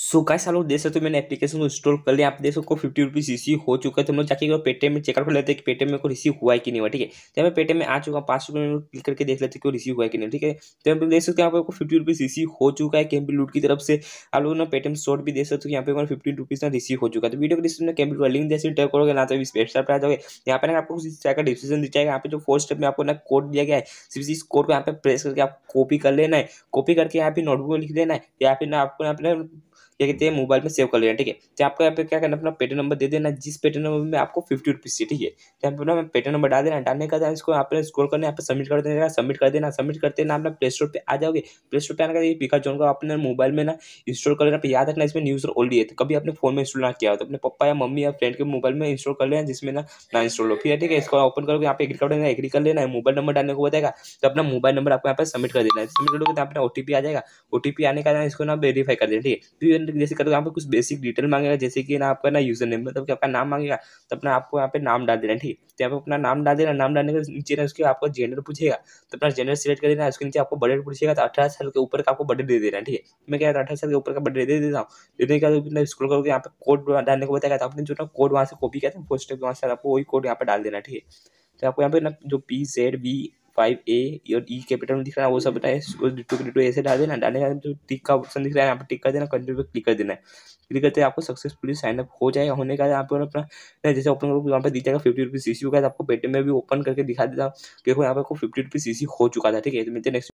so guys आप लोग देख सकते हो मैंने एप्लीकेशन को इंस्टॉल कर लिया आप देख सकते हो फिफ्टी रुपीज़ रिसीव हो चुका है तो हम लोग जाके पेटीएम में चेकआउट कर लेते हैं कि पेटीएम में को रिसीव हुआ है कि नहीं हुआ ठीक है तो मैं पेटीएम में आ चुका हूँ पाँच रुपये में क्लिक करके देख लेते हैं कि रिसीव हुआ है कि नहीं ठीक है तो हम पे देख सकते हो आपको फिफ्टी रुपीज़ रिसीव हो चुका है कैम्पी लूट की तरफ से आप लोग ना पेटीएम शॉर्ट भी देख सकते हो यहाँ पे फिफ्टी रुपीज़ ना रिसीव हो चुका है तो वीडियो के डिस्क्रिप्शन में कैम्पी लिंक जैसे टाइप करोगे ना तो इस वेबसाइट पर आ जाओगे यहाँ पर आपको किसी टाइप का डिस्क्रिप्शन दिखाएगा यहाँ पे जो फोर्थ स्टेप में आपको ना कोड दिया गया है सिर्फ इस कोड को यहाँ पे प्रेस करके आप कॉपी कर लेना है कॉपी करके यहाँ पे नोटबुक में लिख देना है या फिर ना आपको यहाँ पे क्या कहते हैं मोबाइल में सेव कर लेना ठीक है तो आपको यहाँ पे क्या करना अपना पेटर्न नंबर दे देना जिस पेटर्न नंबर में आपको फिफ्टी रुपीज़ चाहिए ठीक है तो यहाँ पे अपना पेटर्न नंबर डाल देना डालने का इसको यहाँ पर स्क्रोल करना यहाँ पर सबमिट कर देना सबमिट कर देना सबमिट करते ना अपना प्ले स्टोर पर आ जाओगे प्ले स्टोर पर आने का पिका जोन को अपने मोबाइल में ना इंस्टॉल कर लेना याद रखना इसमें न्यूज़ ऑलरेडी है तो कभी अपने फोन में इंस्टॉल ना किया हो तो अपने पप्पा या मम्मी या फ्रेंड के मोबाइल में इंस्टॉल कर लेना जिसमें ना ना इंस्टॉल हो फिर ठीक है इसको ओपन करोगे यहाँ पे एग्री कर लेना एग्री कर लेना है मोबाइल नंबर डालने को बताएगा तो अपना मोबाइल नंबर आपको यहाँ पर सबमिट कर देना है सबमिट करोगे तो अपना ओ आ जाएगा ओ आने का इसको ना वेरीफाई कर देना ठीक है तो क्लिक जैसे करोगे यहाँ पर कुछ बेसिक डिटेल मांगेगा जैसे कि ना आपका ना यूजर नेम मतलब कि आपका नाम मांगेगा तो अपना आपको यहाँ पे नाम डाल देना ठीक है तो यहाँ पे अपना नाम डाल देना नाम डालने के नीचे ना उसके आपको जेंडर पूछेगा तो अपना जेंडर सिलेक्ट कर देना उसके नीचे आपको बर्थडे पूछेगा तो अठारह साल के ऊपर का आपको बर्थडे दे देना ठीक है तो मैं क्या अठारह साल के ऊपर का बर्थडे दे देता हूँ देने के बाद स्कूल करोगे यहाँ पे कोड डालने को बताया था आपने जो ना कोड वहाँ से कॉपी किया था पोस्टर स्टेप वहाँ से आपको वही कोड यहाँ पर डाल देना ठीक है तो आपको यहाँ पे ना जो P Z V five A और ई e कैपिटल में दिख रहा है वो सब बताए ऐसे डाल देना डालने का जो टिक का ऑप्शन दिख रहा है यहाँ पर टिक कर देना कंटिन्यू पर क्लिक कर देना है क्लिक करते आपको सक्सेसफुली साइन अप हो जाएगा होने का यहाँ पर अपना जैसे ओपन करो यहाँ पर दी जाएगा फिफ्टी रुपीज़ सी सी होगा आपको पेटीएम में भी ओपन करके दिखा देता हूँ देखो यहाँ पर फिफ्टी रुपीज़ सी सी हो चुका था ठीक है तो मिलते नेक्स्ट